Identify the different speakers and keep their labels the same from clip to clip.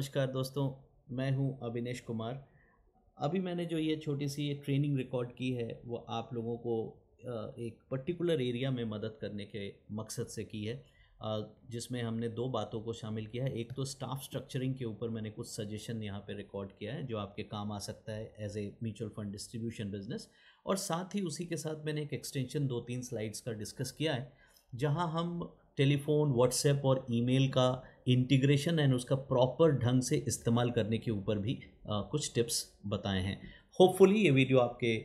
Speaker 1: नमस्कार दोस्तों मैं हूं अभिनेश कुमार अभी मैंने जो ये छोटी सी ये ट्रेनिंग रिकॉर्ड की है वो आप लोगों को एक पर्टिकुलर एरिया में मदद करने के मकसद से की है जिसमें हमने दो बातों को शामिल किया है एक तो स्टाफ स्ट्रक्चरिंग के ऊपर मैंने कुछ सजेशन यहाँ पे रिकॉर्ड किया है जो आपके काम आ सकता है as a mutual fund distribution business और साथ ही उसी के साथ मैंने एक एक्सटेंशन दो तीन स्लाइड्स का डिस्कस किया है जहाँ हम टेलीफोन व्हाट्सएप और ईमेल का इंटीग्रेशन एंड उसका प्रॉपर ढंग से इस्तेमाल करने के ऊपर भी आ, कुछ टिप्स बताए हैं होपफुली ये वीडियो आपके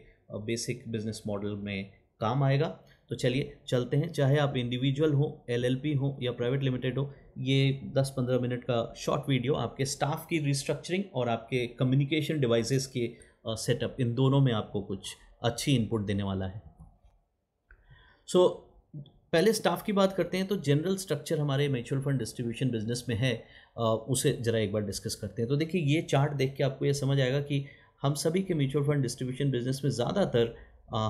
Speaker 1: बेसिक बिजनेस मॉडल में काम आएगा तो चलिए चलते हैं चाहे आप इंडिविजुअल हो एलएलपी हो या प्राइवेट लिमिटेड हो ये 10-15 मिनट का शॉर्ट वीडियो आपके स्टाफ की रिस्ट्रक्चरिंग और आपके कम्युनिकेशन डिवाइसेस के सेटअप इन दोनों में आपको कुछ अच्छी इनपुट देने वाला है सो so, पहले स्टाफ की बात करते हैं तो जनरल स्ट्रक्चर हमारे म्यूचुअल फंड डिस्ट्रीब्यूशन बिजनेस में है उसे ज़रा एक बार डिस्कस करते हैं तो देखिए ये चार्ट देख के आपको ये समझ आएगा कि हम सभी के म्यूचुअल फंड डिस्ट्रीब्यूशन बिजनेस में ज़्यादातर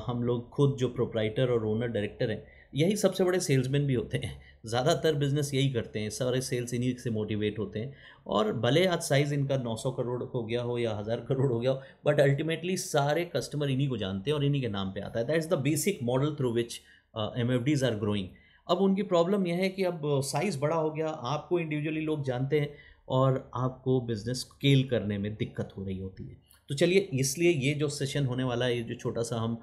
Speaker 1: हम लोग खुद जो प्रोपराइटर और ओनर डायरेक्टर हैं यही सबसे बड़े सेल्समैन भी होते हैं ज़्यादातर बिजनेस यही करते हैं सारे सेल्स इन्हीं से मोटिवेट होते हैं और भले आज साइज़ इनका 900 करोड़ हो गया हो या हज़ार करोड़ हो गया हो बट अल्टीमेटली सारे कस्टमर इन्हीं को जानते हैं और इन्हीं के नाम पे आता है that is the basic model through which M F Ds are growing अब उनकी प्रॉब्लम यह है कि अब साइज़ बड़ा हो गया आपको इंडिविजुअली लोग जानते हैं और आपको बिज़नेस स्केल करने में दिक्कत हो रही होती है तो चलिए इसलिए ये जो सेशन होने वाला है ये जो छोटा सा हम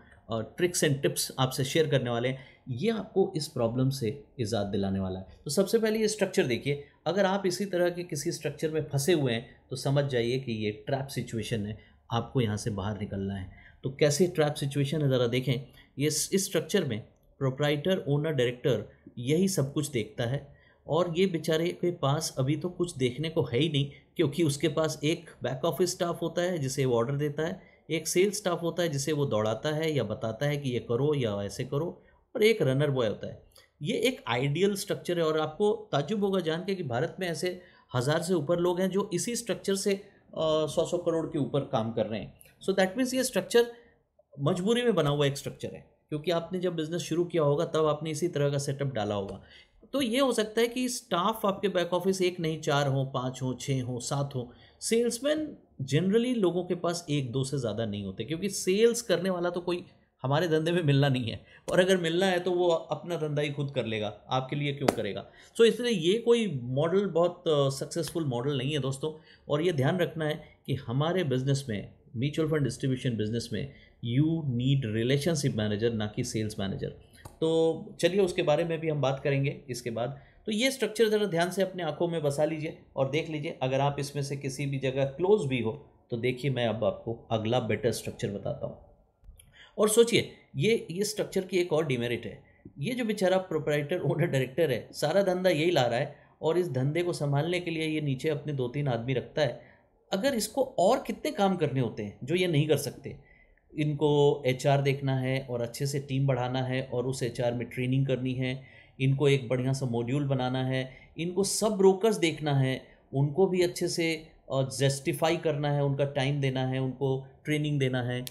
Speaker 1: ट्रिक्स एंड टिप्स आपसे शेयर करने वाले हैं ये आपको इस प्रॉब्लम से इजाद दिलाने वाला है तो सबसे पहले ये स्ट्रक्चर देखिए अगर आप इसी तरह के किसी स्ट्रक्चर में फंसे हुए हैं तो समझ जाइए कि ये ट्रैप सिचुएशन है आपको यहाँ से बाहर निकलना है तो कैसे ट्रैप सिचुएशन है ज़रा देखें ये इस स्ट्रक्चर में प्रोपराइटर ओनर डायरेक्टर यही सब कुछ देखता है और ये बेचारे के पास अभी तो कुछ देखने को है ही नहीं क्योंकि उसके पास एक बैक ऑफिस स्टाफ होता है जिसे वो ऑर्डर देता है एक सेल्स स्टाफ होता है जिसे वो दौड़ाता है या बताता है कि ये करो या ऐसे करो और एक रनर बॉय होता है ये एक आइडियल स्ट्रक्चर है और आपको ताजुब होगा जान के कि भारत में ऐसे हज़ार से ऊपर लोग हैं जो इसी स्ट्रक्चर से सौ सौ करोड़ के ऊपर काम कर रहे हैं सो दैट मीन्स ये स्ट्रक्चर मजबूरी में बना हुआ एक स्ट्रक्चर है क्योंकि आपने जब बिज़नेस शुरू किया होगा तब आपने इसी तरह का सेटअप डाला होगा तो ये हो सकता है कि स्टाफ आपके बैक ऑफिस एक नहीं चार हो पाँच हो छः हो सात हो सेल्समैन जनरली लोगों के पास एक दो से ज़्यादा नहीं होते क्योंकि सेल्स करने वाला तो कोई हमारे धंधे में मिलना नहीं है और अगर मिलना है तो वो अपना धंधा ही खुद कर लेगा आपके लिए क्यों करेगा सो so इसलिए ये कोई मॉडल बहुत सक्सेसफुल मॉडल नहीं है दोस्तों और ये ध्यान रखना है कि हमारे बिजनेस में म्यूचुअल फंड डिस्ट्रीब्यूशन बिजनेस में यू नीड रिलेशनशिप मैनेजर ना कि सेल्स मैनेजर तो चलिए उसके बारे में भी हम बात करेंगे इसके बाद तो ये स्ट्रक्चर ज़रा ध्यान से अपने आंखों में बसा लीजिए और देख लीजिए अगर आप इसमें से किसी भी जगह क्लोज भी हो तो देखिए मैं अब आपको अगला बेटर स्ट्रक्चर बताता हूँ और सोचिए ये ये स्ट्रक्चर की एक और डिमेरिट है ये जो बेचारा प्रोपराइटर ओनर डायरेक्टर है सारा धंधा यही ला रहा है और इस धंधे को संभालने के लिए ये नीचे अपने दो तीन आदमी रखता है अगर इसको और कितने काम करने होते हैं जो ये नहीं कर सकते इनको एच देखना है और अच्छे से टीम बढ़ाना है और उस एच में ट्रेनिंग करनी है इनको एक बढ़िया सा मॉड्यूल बनाना है इनको सब ब्रोकर्स देखना है उनको भी अच्छे से जस्टिफाई करना है उनका टाइम देना है उनको ट्रेनिंग देना है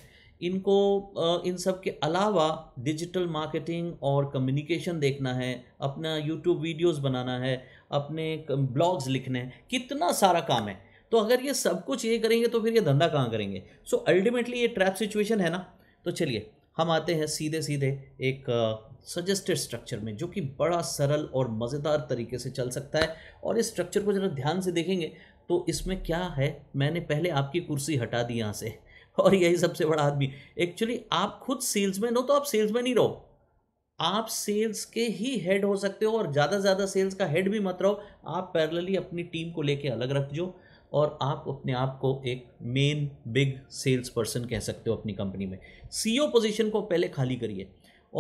Speaker 1: इनको इन सब के अलावा डिजिटल मार्केटिंग और कम्युनिकेशन देखना है अपना यूट्यूब वीडियोस बनाना है अपने ब्लॉग्स लिखने हैं कितना सारा काम है तो अगर ये सब कुछ ये करेंगे तो फिर ये धंधा कहाँ करेंगे सो so, अल्टीमेटली ये ट्रैप सिचुएशन है ना तो चलिए हम आते हैं सीधे सीधे एक सजेस्टेड uh, स्ट्रक्चर में जो कि बड़ा सरल और मज़ेदार तरीके से चल सकता है और इस स्ट्रक्चर को जरा ध्यान से देखेंगे तो इसमें क्या है मैंने पहले आपकी कुर्सी हटा दी यहाँ से और यही सबसे बड़ा आदमी एक्चुअली आप खुद सेल्समैन हो तो आप सेल्समैन ही रहो आप सेल्स के ही हेड हो सकते हो और ज़्यादा से ज़्यादा सेल्स का हेड भी मत रहो आप पैरेलली अपनी टीम को लेके अलग रख जो और आप अपने आप को एक मेन बिग सेल्स पर्सन कह सकते हो अपनी कंपनी में ओ पोजीशन e को पहले खाली करिए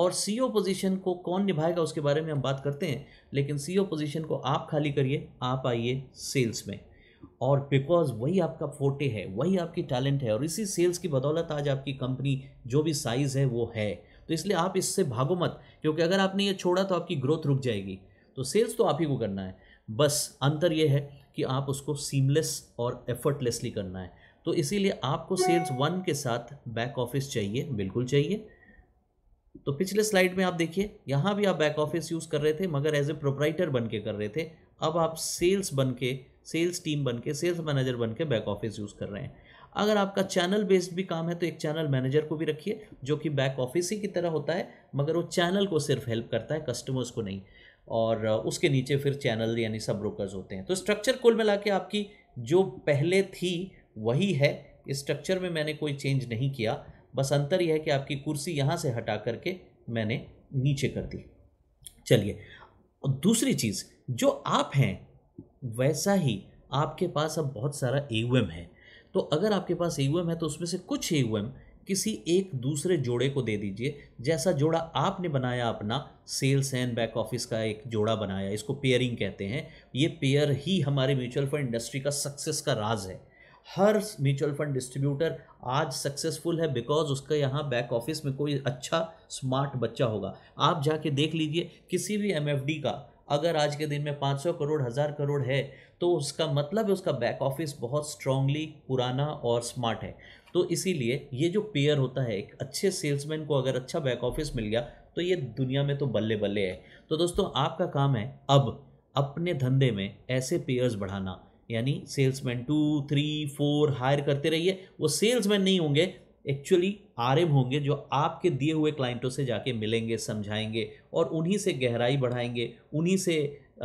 Speaker 1: और ओ पोजीशन e को कौन निभाएगा उसके बारे में हम बात करते हैं लेकिन ओ पोजीशन e को आप खाली करिए आप आइए सेल्स में और बिकॉज वही आपका फोटे है वही आपकी टैलेंट है और इसी सेल्स की बदौलत आज आपकी कंपनी जो भी साइज़ है वो है तो इसलिए आप इससे भागो मत क्योंकि अगर आपने ये छोड़ा तो आपकी ग्रोथ रुक जाएगी तो सेल्स तो आप ही को करना है बस अंतर यह है कि आप उसको सीमलेस और एफर्टलेसली करना है तो इसीलिए आपको सेल्स वन के साथ बैक ऑफिस चाहिए बिल्कुल चाहिए तो पिछले स्लाइड में आप देखिए यहाँ भी आप बैक ऑफिस यूज़ कर रहे थे मगर एज ए प्रोपराइटर बन के कर रहे थे अब आप सेल्स बन के सेल्स टीम बन के सेल्स मैनेजर बन के बैक ऑफिस यूज़ कर रहे हैं अगर आपका चैनल बेस्ड भी काम है तो एक चैनल मैनेजर को भी रखिए जो कि बैक ऑफिस ही की तरह होता है मगर वो चैनल को सिर्फ हेल्प करता है कस्टमर्स को नहीं और उसके नीचे फिर चैनल यानी सब ब्रोकर्स होते हैं तो स्ट्रक्चर कुल मिला के आपकी जो पहले थी वही है स्ट्रक्चर में मैंने कोई चेंज नहीं किया बस अंतर यह है कि आपकी कुर्सी यहाँ से हटा करके मैंने नीचे कर दी चलिए दूसरी चीज़ जो आप हैं वैसा ही आपके पास अब बहुत सारा ए है तो अगर आपके पास ए है तो उसमें से कुछ ए किसी एक दूसरे जोड़े को दे दीजिए जैसा जोड़ा आपने बनाया अपना सेल्स एंड बैक ऑफिस का एक जोड़ा बनाया इसको पेयरिंग कहते हैं ये पेयर ही हमारे म्यूचुअल फंड इंडस्ट्री का सक्सेस का राज है हर म्यूचुअल फंड डिस्ट्रीब्यूटर आज सक्सेसफुल है बिकॉज उसका यहाँ बैक ऑफिस में कोई अच्छा स्मार्ट बच्चा होगा आप जाके देख लीजिए किसी भी एम का अगर आज के दिन में 500 करोड़ हज़ार करोड़ है तो उसका मतलब है उसका बैक ऑफिस बहुत स्ट्रांगली पुराना और स्मार्ट है तो इसीलिए ये जो पेयर होता है एक अच्छे सेल्समैन को अगर अच्छा बैक ऑफिस मिल गया तो ये दुनिया में तो बल्ले बल्ले है तो दोस्तों आपका काम है अब अपने धंधे में ऐसे पेयर्स बढ़ाना यानी salesman two three four hire करते रहिए वो सेल्समैन नहीं होंगे एक्चुअली आर होंगे जो आपके दिए हुए क्लाइंटों से जाके मिलेंगे समझाएंगे और उन्हीं से गहराई बढ़ाएंगे उन्हीं से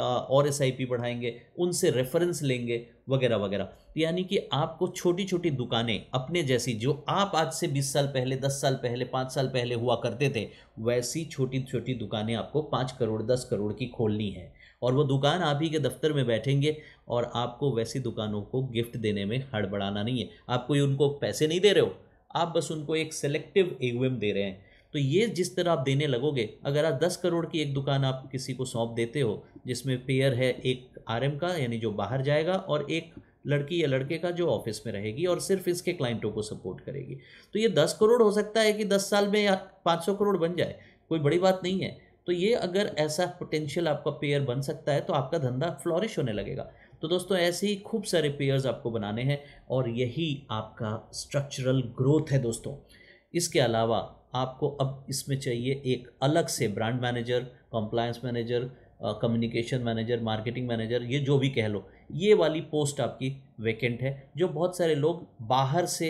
Speaker 1: और एस बढ़ाएंगे उनसे रेफरेंस लेंगे वगैरह वगैरह तो यानी कि आपको छोटी छोटी दुकानें अपने जैसी जो आप आज से 20 साल पहले 10 साल पहले 5 साल पहले हुआ करते थे वैसी छोटी छोटी दुकानें आपको 5 करोड़ 10 करोड़ की खोलनी है और वो दुकान आप ही के दफ्तर में बैठेंगे और आपको वैसी दुकानों को गिफ्ट देने में हड़बड़ाना नहीं है आप कोई उनको पैसे नहीं दे रहे हो आप बस उनको एक सेलेक्टिव एवम दे रहे हैं तो ये जिस तरह आप देने लगोगे अगर आप दस करोड़ की एक दुकान आप किसी को सौंप देते हो जिसमें पेयर है एक आरएम का यानी जो बाहर जाएगा और एक लड़की या लड़के का जो ऑफिस में रहेगी और सिर्फ इसके क्लाइंटों को सपोर्ट करेगी तो ये दस करोड़ हो सकता है कि दस साल में या पाँच सौ करोड़ बन जाए कोई बड़ी बात नहीं है तो ये अगर ऐसा पोटेंशियल आपका पेयर बन सकता है तो आपका धंधा फ्लॉरिश होने लगेगा तो दोस्तों ऐसे ही खूब सारे पेयर्स आपको बनाने हैं और यही आपका स्ट्रक्चरल ग्रोथ है दोस्तों इसके अलावा आपको अब इसमें चाहिए एक अलग से brand manager compliance manager communication manager marketing manager ये जो भी कह लो ये वाली पोस्ट आपकी वैकेंट है जो बहुत सारे लोग बाहर से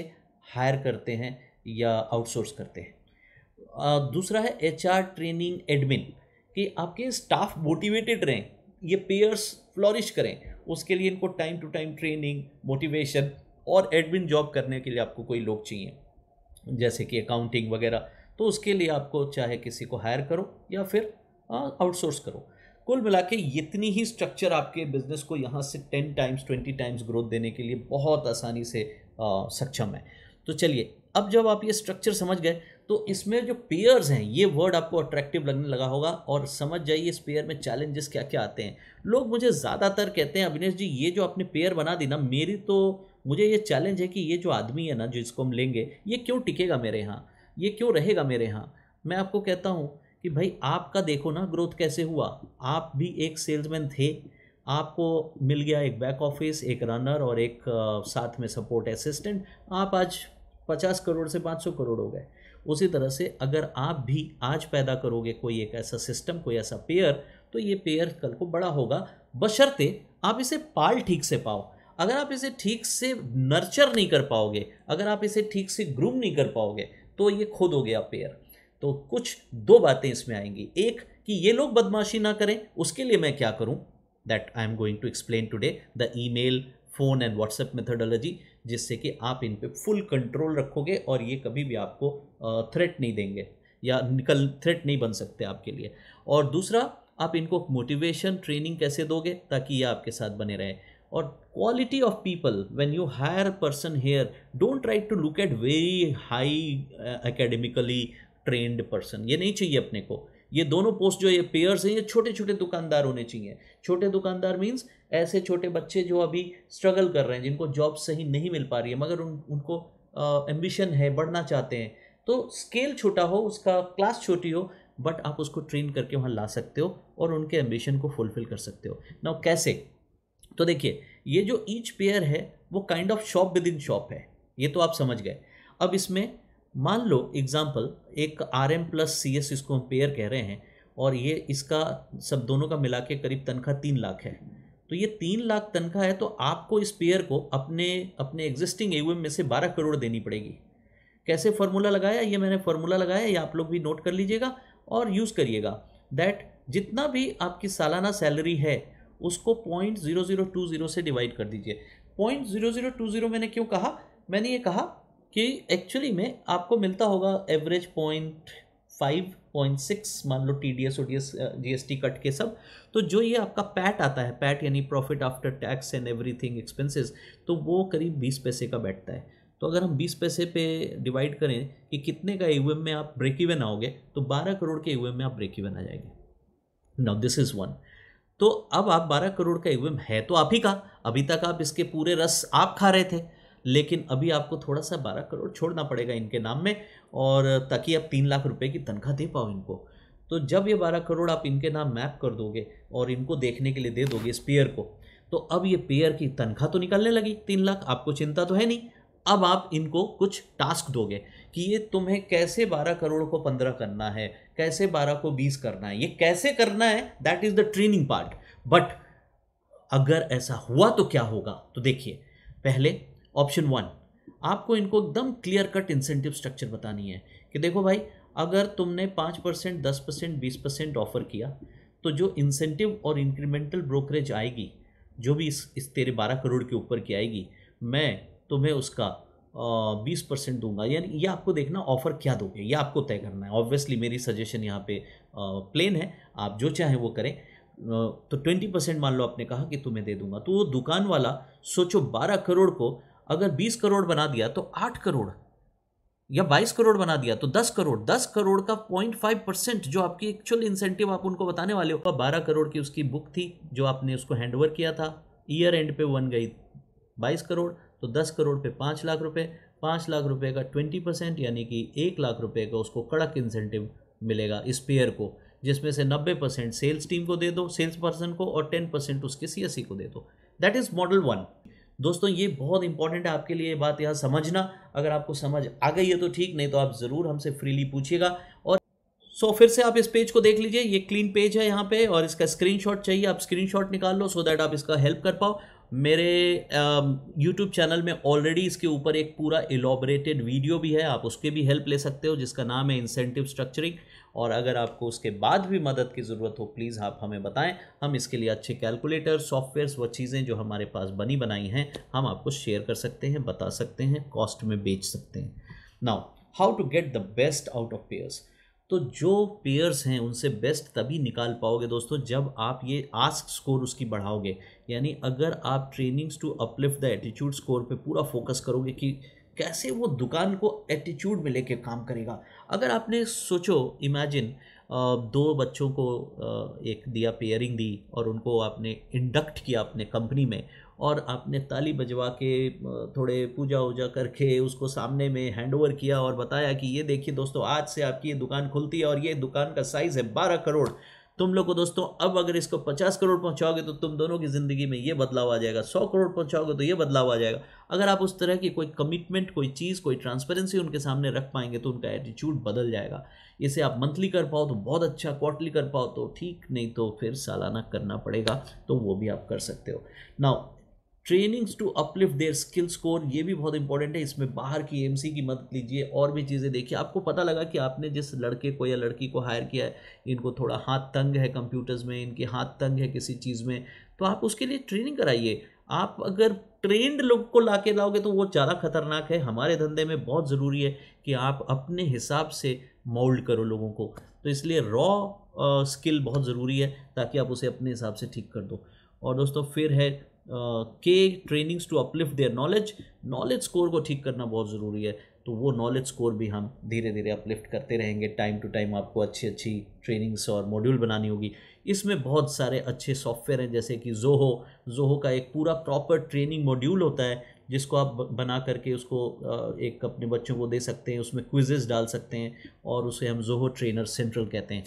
Speaker 1: हायर करते हैं या आउटसोर्स करते हैं दूसरा है एच ट्रेनिंग एडमिन कि आपके स्टाफ मोटिवेटेड रहें ये पेयर्स फ्लॉरिश करें उसके लिए इनको time to time training motivation और एडमिन जॉब करने के लिए आपको कोई लोग चाहिए जैसे कि अकाउंटिंग वगैरह तो उसके लिए आपको चाहे किसी को हायर करो या फिर आउटसोर्स करो कुल मिला के इतनी ही स्ट्रक्चर आपके बिजनेस को यहाँ से ten times twenty times growth देने के लिए बहुत आसानी से सक्षम है तो चलिए अब जब आप ये स्ट्रक्चर समझ गए तो इसमें जो पेयर्स हैं ये वर्ड आपको अट्रैक्टिव लगने लगा होगा और समझ जाइए इस पेयर में चैलेंजेस क्या क्या आते हैं लोग मुझे ज़्यादातर कहते हैं अभिनेश जी ये जो आपने पेयर बना दी ना मेरी तो मुझे ये चैलेंज है कि ये जो आदमी है ना जिसको हम लेंगे ये क्यों टिकेगा मेरे यहाँ ये क्यों रहेगा मेरे यहाँ मैं आपको कहता हूँ कि भाई आपका देखो ना ग्रोथ कैसे हुआ आप भी एक सेल्समैन थे आपको मिल गया एक बैक ऑफिस एक रनर और एक साथ में सपोर्ट असिस्टेंट आप आज पचास करोड़ से पाँच सौ करोड़ हो गए उसी तरह से अगर आप भी आज पैदा करोगे कोई एक ऐसा सिस्टम कोई ऐसा पेयर तो ये पेयर कल को बड़ा होगा बशर्ते आप इसे पाल ठीक से पाओ अगर आप इसे ठीक से नर्चर नहीं कर पाओगे अगर आप इसे ठीक से ग्रूम नहीं कर पाओगे तो ये खुद हो गया पेयर तो कुछ दो बातें इसमें आएंगी एक कि ये लोग बदमाशी ना करें उसके लिए मैं क्या करूं that I am going to explain today the email phone and WhatsApp methodology जिससे कि आप इन पर फुल कंट्रोल रखोगे और ये कभी भी आपको थ्रेट नहीं देंगे या निकल थ्रेट नहीं बन सकते आपके लिए और दूसरा आप इनको मोटिवेशन ट्रेनिंग कैसे दोगे ताकि ये आपके साथ बने रहें और quality of people when you hire a person here don't try to look at very high trained uh, academically trained person ये नहीं चाहिए अपने को ये दोनों पोस्ट जो ये पेयर्स हैं ये छोटे छोटे दुकानदार होने चाहिए छोटे दुकानदार मीन्स ऐसे छोटे बच्चे जो अभी स्ट्रगल कर रहे हैं जिनको जॉब सही नहीं मिल पा रही है मगर उन उनको एम्बिशन uh, है बढ़ना चाहते हैं तो स्केल छोटा हो उसका क्लास छोटी हो बट आप उसको ट्रेन करके वहाँ ला सकते हो और उनके एम्बिशन को फुलफिल कर सकते हो ना कैसे तो देखिए ये जो ईच पेयर है वो kind of shop within shop है ये तो आप समझ गए अब इसमें मान लो एग्जाम्पल एक R M plus C S इसको हम पेयर कह रहे हैं और ये इसका सब दोनों का मिला के करीब तनख्वाह तीन लाख है तो ये तीन लाख तनख्वाह है तो आपको इस पेयर को अपने अपने एग्जिस्टिंग ए में से बारह करोड़ देनी पड़ेगी कैसे फार्मूला लगाया ये मैंने फार्मूला लगाया ये आप लोग भी नोट कर लीजिएगा और यूज़ करिएगा दैट जितना भी आपकी सालाना सैलरी है उसको point zero zero two zero से डिवाइड कर दीजिए point zero zero two zero मैंने क्यों कहा मैंने ये कहा कि एक्चुअली में आपको मिलता होगा average point five point six मान लो T D S O D S G S T cut के सब तो जो ये आपका पैट आता है पैट यानी profit after tax and everything expenses तो वो करीब बीस पैसे का बैठता है तो अगर हम बीस पैसे पे डिवाइड करें कि कितने का यू में आप ब्रेक इवन आओगे तो बारह करोड़ के यू में आप ब्रेक इवन आ जाएंगे नाउ दिस इज़ वन तो अब आप 12 करोड़ का ईवीएम है तो आप ही का अभी तक आप इसके पूरे रस आप खा रहे थे लेकिन अभी आपको थोड़ा सा बारह करोड़ छोड़ना पड़ेगा इनके नाम में और ताकि आप तीन लाख रुपए की तनख्वाह दे पाओ इनको तो जब ये बारह करोड़ आप इनके नाम मैप कर दोगे और इनको देखने के लिए दे दोगे इस पेयर को तो अब ये पेयर की तनख्वाह तो निकलने लगी तीन लाख आपको चिंता तो है नहीं अब आप इनको कुछ टास्क दोगे कि ये तुम्हें कैसे बारह करोड़ को पंद्रह करना है कैसे बारह को बीस करना है ये कैसे करना है that is the training part but अगर ऐसा हुआ तो क्या होगा तो देखिए पहले ऑप्शन वन आपको इनको एकदम क्लियर कट इंसेंटिव स्ट्रक्चर बतानी है कि देखो भाई अगर तुमने पाँच परसेंट दस परसेंट बीस परसेंट ऑफर किया तो जो इंसेंटिव और इंक्रीमेंटल ब्रोकरेज आएगी जो भी इस, इस तेरे बारह करोड़ के ऊपर की आएगी मैं तुम्हें उसका बीस परसेंट दूंगा यानी ये आपको देखना ऑफ़र क्या दोगे ये आपको तय करना है ऑब्वियसली मेरी सजेशन यहाँ पे प्लेन है आप जो चाहें वो करें तो ट्वेंटी परसेंट मान लो आपने कहा कि तुम्हें दे दूंगा तो वो दुकान वाला सोचो बारह करोड़ को अगर बीस करोड़ बना दिया तो आठ करोड़ या बाईस करोड़ बना दिया तो दस करोड़ दस करोड़ का पॉइंट फाइव परसेंट जो आपकी एक्चुअल इंसेंटिव आप उनको बताने वाले हो बारह करोड़ की उसकी बुक थी जो आपने उसको हैंड ओवर किया था ईयर एंड पे वन गई बाईस करोड़ तो दस करोड़ पे पाँच लाख रुपए पाँच लाख रुपए का ट्वेंटी परसेंट यानी कि एक लाख रुपए का उसको कड़क इंसेंटिव मिलेगा इस पेयर को जिसमें से नब्बे परसेंट सेल्स टीम को दे दो सेल्स पर्सन को और टेन परसेंट उसके सी e को दे दो दैट इज़ मॉडल वन दोस्तों ये बहुत इंपॉर्टेंट है आपके लिए ये बात यहाँ समझना अगर आपको समझ आ गई है तो ठीक नहीं तो आप ज़रूर हमसे फ्रीली पूछिएगा और सो so, फिर से आप इस पेज को देख लीजिए ये क्लीन पेज है यहाँ पे और इसका स्क्रीनशॉट चाहिए आप स्क्रीनशॉट निकाल लो सो so दैट आप इसका हेल्प कर पाओ मेरे यूट्यूब चैनल में ऑलरेडी इसके ऊपर एक पूरा एलोबरेटेड वीडियो भी है आप उसके भी हेल्प ले सकते हो जिसका नाम है इंसेंटिव स्ट्रक्चरिंग और अगर आपको उसके बाद भी मदद की ज़रूरत हो प्लीज़ आप हमें बताएं हम इसके लिए अच्छे कैलकुलेटर सॉफ्टवेयर्स व चीज़ें जो हमारे पास बनी बनाई हैं हम आपको शेयर कर सकते हैं बता सकते हैं कॉस्ट में बेच सकते हैं now how to get the best out of pairs तो जो पेयर्स हैं उनसे बेस्ट तभी निकाल पाओगे दोस्तों जब आप ये आस्क स्कोर उसकी बढ़ाओगे यानी अगर आप trainings to uplift the attitude score पे पूरा फोकस करोगे कि कैसे वो दुकान को एटीट्यूड में लेके काम करेगा अगर आपने सोचो इमेजिन दो बच्चों को एक दिया पेयरिंग दी और उनको आपने इंडक्ट किया अपने कंपनी में और आपने ताली बजवा के थोड़े पूजा वूजा करके उसको सामने में हैंड ओवर किया और बताया कि ये देखिए दोस्तों आज से आपकी ये दुकान खुलती है और ये दुकान का साइज़ है बारह करोड़ तुम लोग को दोस्तों अब अगर इसको पचास करोड़ पहुंचाओगे तो तुम दोनों की ज़िंदगी में ये बदलाव आ जाएगा सौ करोड़ पहुंचाओगे तो ये बदलाव आ जाएगा अगर आप उस तरह की कोई कमिटमेंट कोई चीज़ कोई ट्रांसपेरेंसी उनके सामने रख पाएंगे तो उनका एटीट्यूड बदल जाएगा इसे आप मंथली कर पाओ तो बहुत अच्छा क्वार्टली कर पाओ तो ठीक नहीं तो फिर सालाना करना पड़ेगा तो वो भी आप कर सकते हो now trainings to uplift their skill score ये भी बहुत इंपॉर्टेंट है इसमें बाहर की एम की मदद लीजिए और भी चीज़ें देखिए आपको पता लगा कि आपने जिस लड़के को या लड़की को हायर किया है इनको थोड़ा हाथ तंग है कंप्यूटर्स में इनके हाथ तंग है किसी चीज़ में तो आप उसके लिए ट्रेनिंग कराइए आप अगर ट्रेंड लोग को ला के लाओगे तो वो ज़्यादा खतरनाक है हमारे धंधे में बहुत ज़रूरी है कि आप अपने हिसाब से मोल्ड करो लोगों को तो इसलिए रॉ स्किल बहुत ज़रूरी है ताकि आप उसे अपने हिसाब से ठीक कर दो और दोस्तों फिर है के trainings to uplift their knowledge knowledge score को ठीक करना बहुत ज़रूरी है तो वो नॉलेज स्कोर भी हम धीरे धीरे अपलिफ्ट करते रहेंगे टाइम टू टाइम आपको अच्छी अच्छी ट्रेनिंग्स और मॉड्यूल बनानी होगी इसमें बहुत सारे अच्छे सॉफ्टवेयर हैं जैसे कि जोहो जोहो का एक पूरा प्रॉपर ट्रेनिंग मॉड्यूल होता है जिसको आप बना करके उसको एक अपने बच्चों को दे सकते हैं उसमें क्विजेज डाल सकते हैं और उसे हम जोहो ट्रेनर सेंट्रल कहते हैं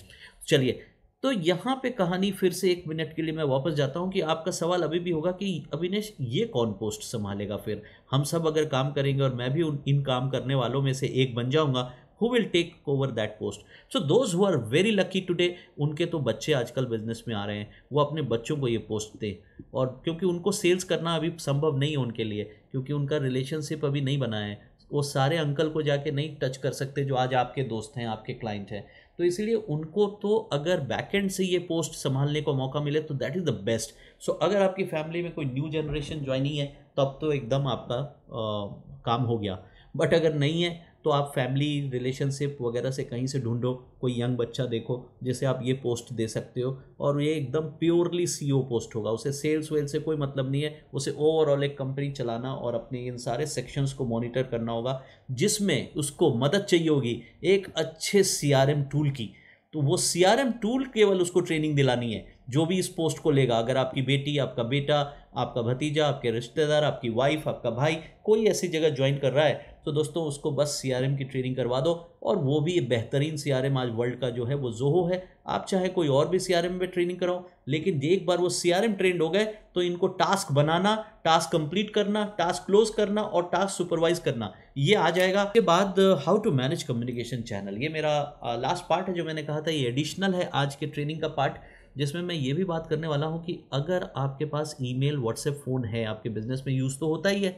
Speaker 1: चलिए तो यहाँ पे कहानी फिर से एक मिनट के लिए मैं वापस जाता हूँ कि आपका सवाल अभी भी होगा कि अविनेश ये कौन पोस्ट संभालेगा फिर हम सब अगर काम करेंगे और मैं भी उन इन काम करने वालों में से एक बन जाऊँगा who will take over that post so those who are very lucky today उनके तो बच्चे आजकल बिजनेस में आ रहे हैं वो अपने बच्चों को ये पोस्ट दें और क्योंकि उनको सेल्स करना अभी संभव नहीं है उनके लिए क्योंकि उनका रिलेशनशिप अभी नहीं बना है वो सारे अंकल को जाके नहीं टच कर सकते जो आज आपके दोस्त हैं आपके क्लाइंट हैं तो इसीलिए उनको तो अगर बैकेंड से ये पोस्ट संभालने का मौका मिले तो that is the best so अगर आपकी फैमिली में कोई न्यू जनरेशन ज्वाइनिंग है तो अब तो एकदम आपका आ, काम हो गया बट अगर नहीं है तो आप फैमिली रिलेशनशिप वगैरह से कहीं से ढूंढो कोई यंग बच्चा देखो जिसे आप ये पोस्ट दे सकते हो और ये एकदम प्योरली सी पोस्ट होगा उसे सेल्स वेल से कोई मतलब नहीं है उसे ओवरऑल एक कंपनी चलाना और अपने इन सारे सेक्शंस को मॉनिटर करना होगा जिसमें उसको मदद चाहिए होगी एक अच्छे सी टूल की तो वो सी टूल केवल उसको ट्रेनिंग दिलानी है जो भी इस पोस्ट को लेगा अगर आपकी बेटी आपका बेटा आपका भतीजा आपके रिश्तेदार आपकी वाइफ आपका भाई कोई ऐसी जगह ज्वाइन कर रहा है तो दोस्तों उसको बस सी की ट्रेनिंग करवा दो और वो भी बेहतरीन सी आज वर्ल्ड का जो है वो जोहो है आप चाहे कोई और भी सी में ट्रेनिंग कराओ लेकिन एक बार वो सी ट्रेंड हो गए तो इनको टास्क बनाना टास्क कंप्लीट करना टास्क क्लोज करना और टास्क सुपरवाइज करना ये आ जाएगा के बाद how to manage communication channel ये मेरा लास्ट uh, पार्ट है जो मैंने कहा था ये एडिशनल है आज के ट्रेनिंग का पार्ट जिसमें मैं ये भी बात करने वाला हूँ कि अगर आपके पास ईमेल व्हाट्सएप फ़ोन है आपके बिजनेस में यूज़ तो होता ही है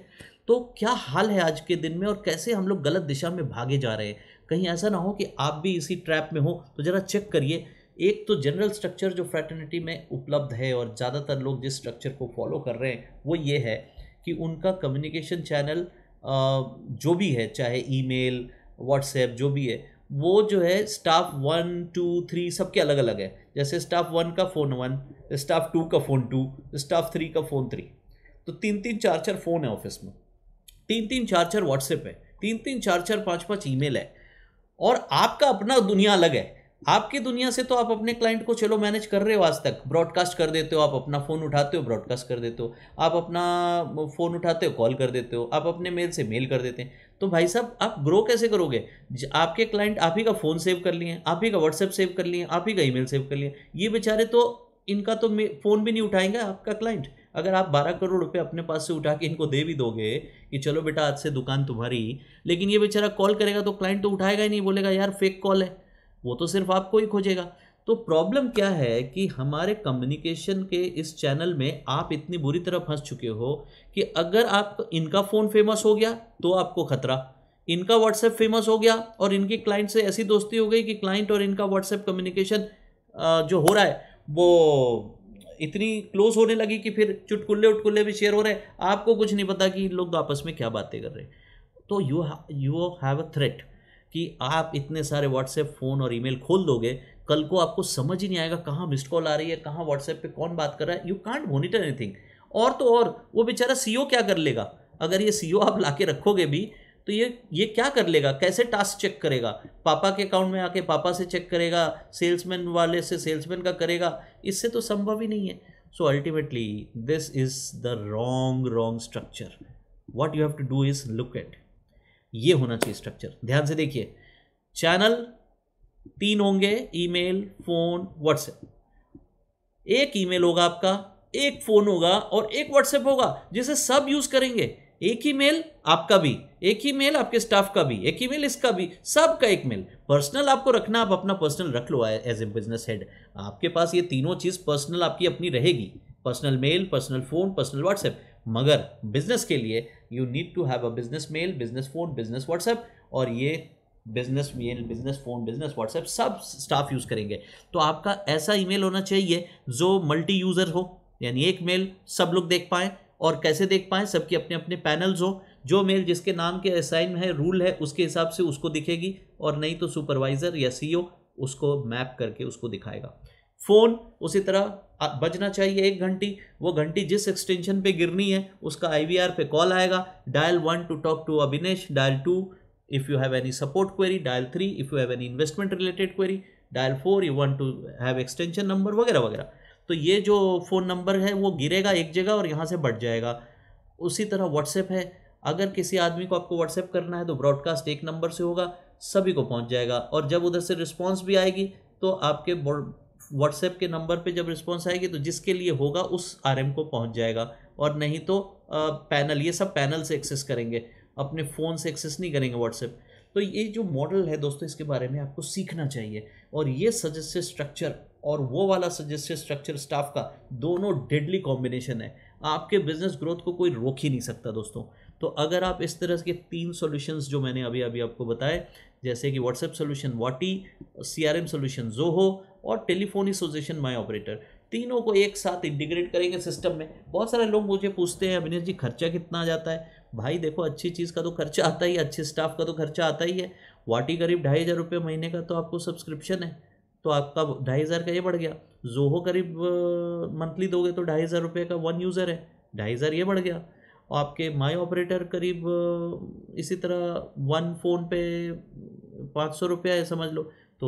Speaker 1: तो क्या हाल है आज के दिन में और कैसे हम लोग गलत दिशा में भागे जा रहे हैं कहीं ऐसा ना हो कि आप भी इसी ट्रैप में हो तो ज़रा चेक करिए एक तो जनरल स्ट्रक्चर जो फ्रैटर्निटी में उपलब्ध है और ज़्यादातर लोग जिस स्ट्रक्चर को फॉलो कर रहे हैं वो ये है कि उनका कम्युनिकेशन चैनल जो भी है चाहे ईमेल व्हाट्सएप जो भी है वो जो है स्टाफ वन टू थ्री सबके अलग अलग है जैसे स्टाफ वन का फ़ोन वन स्टाफ टू का फ़ोन टू स्टाफ थ्री का फ़ोन थ्री तो तीन तीन चार चार फ़ोन है ऑफिस में तीन तीन चार चार व्हाट्सएप है तीन तीन चार चार पाँच पाँच ईमेल है और आपका अपना दुनिया अलग है आपकी दुनिया से तो आप अपने क्लाइंट को चलो मैनेज कर रहे हो आज तक ब्रॉडकास्ट कर देते हो आप अपना फ़ोन उठाते हो ब्रॉडकास्ट कर देते हो आप अपना फ़ोन उठाते हो कॉल कर देते हो आप अपने मेल से मेल कर देते हैं तो भाई साहब आप ग्रो कैसे करोगे आपके क्लाइंट आप ही का फ़ोन सेव कर लिए आप ही का व्हाट्सएप सेव कर लिए आप ही का ई सेव कर लिए ये बेचारे तो इनका तो फ़ोन भी नहीं उठाएंगे आपका क्लाइंट अगर आप 12 करोड़ रुपए अपने पास से उठा के इनको दे भी दोगे कि चलो बेटा आज से दुकान तुम्हारी लेकिन ये बेचारा कॉल करेगा तो क्लाइंट तो उठाएगा ही नहीं बोलेगा यार फेक कॉल है वो तो सिर्फ आपको ही खोजेगा तो प्रॉब्लम क्या है कि हमारे कम्युनिकेशन के इस चैनल में आप इतनी बुरी तरह फंस चुके हो कि अगर आप इनका फ़ोन फेमस हो गया तो आपको खतरा इनका व्हाट्सएप फेमस हो गया और इनके क्लाइंट से ऐसी दोस्ती हो गई कि क्लाइंट और इनका व्हाट्सएप कम्युनिकेशन जो हो रहा है वो इतनी क्लोज होने लगी कि फिर चुटकुल्ले उटकुल्ले भी शेयर हो रहे हैं आपको कुछ नहीं पता कि इन लोग आपस में क्या बातें कर रहे हैं तो you you have a threat कि आप इतने सारे व्हाट्सएप फ़ोन और ईमेल खोल दोगे कल को आपको समझ ही नहीं आएगा कहाँ मिस्ड कॉल आ रही है कहाँ व्हाट्सएप पे कौन बात कर रहा है यू कांट मोनिटर एनीथिंग और तो और वो बेचारा सी e क्या कर लेगा अगर ये सी e आप ला रखोगे भी तो ये ये क्या कर लेगा कैसे टास्क चेक करेगा पापा के अकाउंट में आके पापा से चेक करेगा सेल्समैन वाले से सेल्समैन का करेगा इससे तो संभव ही नहीं है so ultimately this is the wrong wrong structure what you have to do is look at ये होना चाहिए स्ट्रक्चर ध्यान से देखिए चैनल तीन होंगे ईमेल फोन व्हाट्सएप एक ईमेल होगा आपका एक फोन होगा और एक व्हाट्सएप होगा जिसे सब यूज करेंगे एक ही मेल आपका भी एक ही मेल आपके स्टाफ का भी एक ही मेल इसका भी सबका एक मेल पर्सनल आपको रखना आप अपना पर्सनल रख लो एज ए बिजनेस हेड आपके पास ये तीनों चीज़ पर्सनल आपकी अपनी रहेगी personal mail personal phone personal WhatsApp मगर बिजनेस के लिए you need to have a business mail business phone business WhatsApp और ये business mail business phone business WhatsApp सब स्टाफ यूज़ करेंगे तो आपका ऐसा ईमेल होना चाहिए जो मल्टी यूज़र हो यानी एक मेल सब लोग देख पाएँ और कैसे देख पाएँ सबके अपने अपने पैनल्स हो जो मेल जिसके नाम के असाइन है रूल है उसके हिसाब से उसको दिखेगी और नहीं तो सुपरवाइज़र या सी उसको मैप करके उसको दिखाएगा फ़ोन उसी तरह बजना चाहिए एक घंटी वो घंटी जिस एक्सटेंशन पे गिरनी है उसका आई पे कॉल आएगा dial one to talk to Abhinesh dial two if you have any support query dial three if you have any investment related query dial four you want to have extension number वगैरह वगैरह तो ये जो phone number है वो गिरेगा एक जगह और यहाँ से बढ़ जाएगा उसी तरह व्हाट्सएप है अगर किसी आदमी को आपको व्हाट्सएप करना है तो ब्रॉडकास्ट एक नंबर से होगा सभी को पहुँच जाएगा और जब उधर से रिस्पॉन्स भी आएगी तो आपके व्हाट्सएप के नंबर पे जब रिस्पॉन्स आएगी तो जिसके लिए होगा उस आर को पहुँच जाएगा और नहीं तो आ, पैनल ये सब पैनल से एक्सेस करेंगे अपने फ़ोन से एक्सेस नहीं करेंगे व्हाट्सएप तो ये जो मॉडल है दोस्तों इसके बारे में आपको सीखना चाहिए और ये सजेस्टेड स्ट्रक्चर और वो वाला सजेस्टेड स्ट्रक्चर स्टाफ का दोनों डेडली कॉम्बिनेशन है आपके बिजनेस ग्रोथ को कोई रोक ही नहीं सकता दोस्तों तो अगर आप इस तरह के तीन सॉल्यूशंस जो मैंने अभी अभी आपको बताए जैसे कि व्हाट्सएप सोल्यूशन वाटी सी आर एम सोल्यूशन हो और टेलीफोन एसोसिएशन माई ऑपरेटर तीनों को एक साथ इंटीग्रेट करेंगे सिस्टम में बहुत सारे लोग मुझे पूछते हैं अभिनेश जी खर्चा कितना आ जाता है भाई देखो अच्छी चीज़ का तो खर्चा आता ही अच्छे स्टाफ का तो खर्चा आता ही है वाटी करीब ढाई हज़ार रुपये महीने का तो आपको सब्सक्रिप्शन है तो आपका ढाई हज़ार का ये बढ़ गया जोहो करीब मंथली दोगे तो ढाई हज़ार रुपये का वन यूज़र है ढाई हज़ार ये बढ़ गया और आपके माई ऑपरेटर करीब इसी तरह वन फ़ोन पे पाँच सौ रुपया है समझ लो तो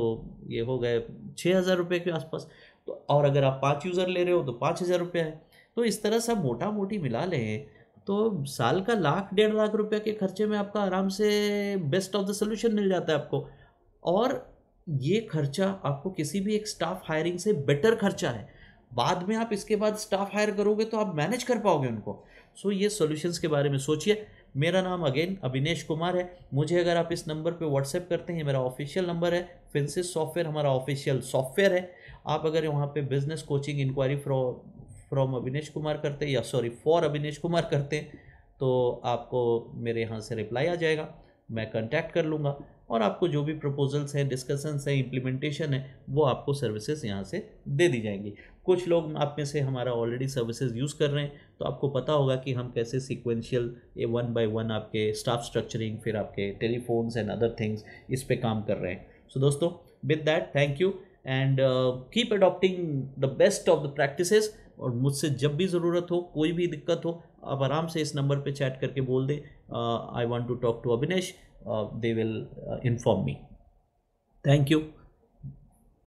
Speaker 1: ये हो गए छः हज़ार रुपये के आसपास तो और अगर आप पाँच यूज़र ले रहे हो तो पाँच हज़ार रुपया है तो इस तरह सब मोटा मोटी मिला लें तो साल का लाख डेढ़ लाख रुपये के खर्चे में आपका आराम से बेस्ट ऑफ द सोल्यूशन मिल जाता है आपको और ये खर्चा आपको किसी भी एक स्टाफ हायरिंग से बेटर खर्चा है बाद में आप इसके बाद स्टाफ हायर करोगे तो आप मैनेज कर पाओगे उनको सो so, ये सॉल्यूशंस के बारे में सोचिए मेरा नाम अगेन अभिनेश कुमार है मुझे अगर आप इस नंबर पे व्हाट्सएप करते हैं मेरा ऑफिशियल नंबर है फिनसिस सॉफ्टवेयर हमारा ऑफिशियल सॉफ्टवेयर है आप अगर वहाँ पे business coaching inquiry from Abhinesh Kumar करते हैं या सॉरी फॉर अभिनेश कुमार करते हैं तो आपको मेरे यहाँ से रिप्लाई आ जाएगा मैं कॉन्टैक्ट कर लूँगा और आपको जो भी प्रपोजल्स हैं डिस्कशंस हैं इम्प्लीमेंटेशन है वो आपको सर्विसेज यहाँ से दे दी जाएंगी कुछ लोग आप में से हमारा ऑलरेडी सर्विसेज यूज़ कर रहे हैं तो आपको पता होगा कि हम कैसे सिक्वेंशियल ये वन बाई वन आपके स्टाफ स्ट्रक्चरिंग फिर आपके टेलीफोन्स एंड अदर थिंग्स इस पर काम कर रहे हैं सो so, दोस्तों with that thank you and keep adopting the best of the practices और मुझसे जब भी ज़रूरत हो कोई भी दिक्कत हो आप आराम से इस नंबर पे चैट करके बोल दें I want to talk to Abhinesh Uh, they will uh, inform me thank you